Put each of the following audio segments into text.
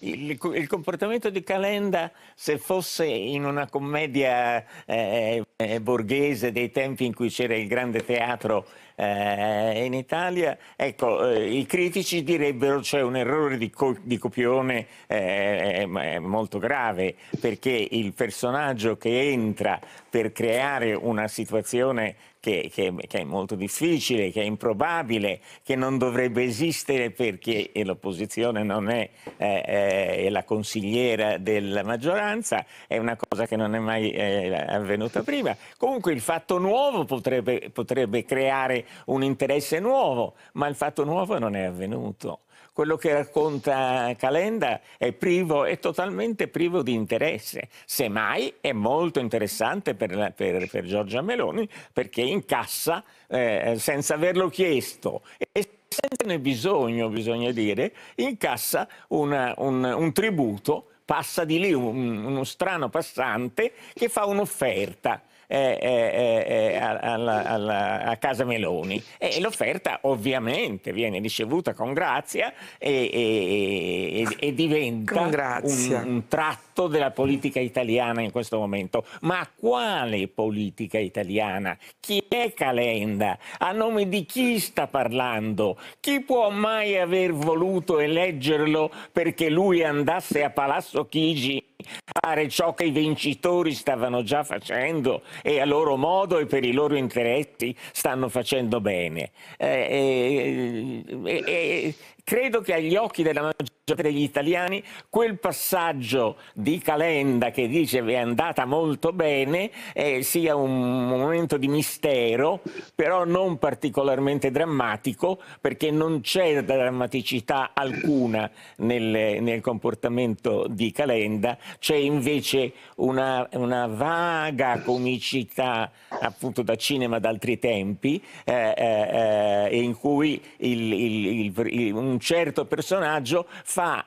il, il, comportamento di Calenda, se fosse in una commedia eh, eh, borghese dei tempi in cui c'era il grande teatro eh, in Italia, ecco, eh, i critici direbbero c'è un errore di, co di copione eh, eh, molto grave, perché il personaggio che entra per creare una situazione che, che, che, è molto difficile, che è improbabile, che non dovrebbe esistere perché l'opposizione non è, è, è eh, e la consigliera della maggioranza, è una cosa che non è mai eh, avvenuta prima. Comunque il fatto nuovo potrebbe, potrebbe creare un interesse nuovo, ma il fatto nuovo non è avvenuto quello che racconta Calenda è privo, è totalmente privo di interesse. Semmai è molto interessante per, la, per, per Giorgia Meloni perché incassa eh, senza averlo chiesto. E senza ne bisogno, bisogna dire, incassa una, un, un tributo, passa di lì un, uno strano passante che fa un'offerta. Eh, eh, eh, eh alla, alla, a Casa Meloni e l'offerta ovviamente viene ricevuta con grazia e, e, e, e diventa un, un tratto fatto della politica italiana in questo momento. Ma quale politica italiana? Chi è Calenda? A nome di chi sta parlando? Chi può mai aver voluto eleggerlo perché lui andasse a Palazzo Chigi fare ciò che i vincitori stavano già facendo e a loro modo e per i loro interessi stanno facendo bene. Eh, eh, e, e, credo che agli occhi della maggior parte degli italiani quel passaggio di Calenda che dice è andata molto bene eh, sia un momento di mistero, però non particolarmente drammatico, perché non c'è drammaticità alcuna nel, nel comportamento di Calenda, c'è invece una, una, vaga comicità appunto da cinema d'altri tempi. Eh, eh, eh e in cui il, il, il, un certo personaggio fa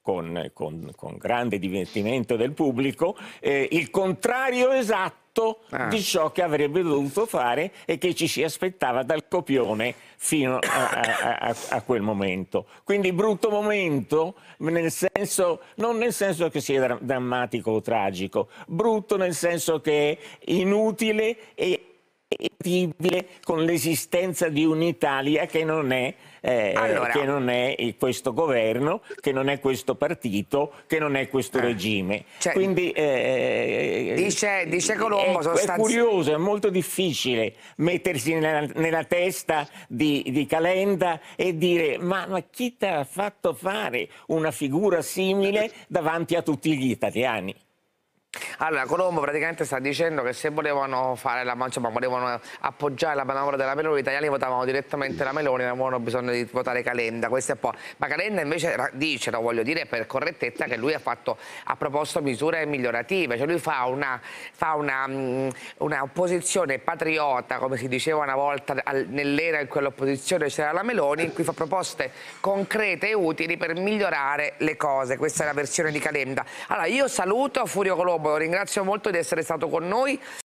con, con, con, grande divertimento del pubblico, eh, il contrario esatto ah. di ciò che avrebbe dovuto fare e che ci si aspettava dal copione fino a, a, a, a, quel momento. Quindi brutto momento, nel senso, non nel senso che sia drammatico o tragico, brutto nel senso che è inutile e compatibile con l'esistenza di un'Italia che non è, eh, allora. che non è questo governo, che non è questo partito, che non è questo eh. regime. Cioè, Quindi, eh, eh dice, dice, Colombo, è, sostanzi... è curioso, è molto difficile mettersi nella, nella testa di, di, Calenda e dire ma, ma chi ti ha fatto fare una figura simile davanti a tutti gli italiani? Allora, Colombo praticamente sta dicendo che se volevano fare la insomma, volevano appoggiare la manovra della Meloni, gli italiani votavano direttamente la Meloni, non avevano bisogno di votare Calenda. Questo è po'. Ma Calenda invece dice, lo voglio dire per correttezza, che lui ha, fatto, ha proposto misure migliorative, cioè lui fa una, fa una, mm, una opposizione patriota, come si diceva una volta nell'era in cui l'opposizione c'era la Meloni, in cui fa proposte concrete e utili per migliorare le cose. Questa è la versione di Calenda. Allora, io saluto Furio Colombo, lo ringrazio ringrazio molto di essere stato con noi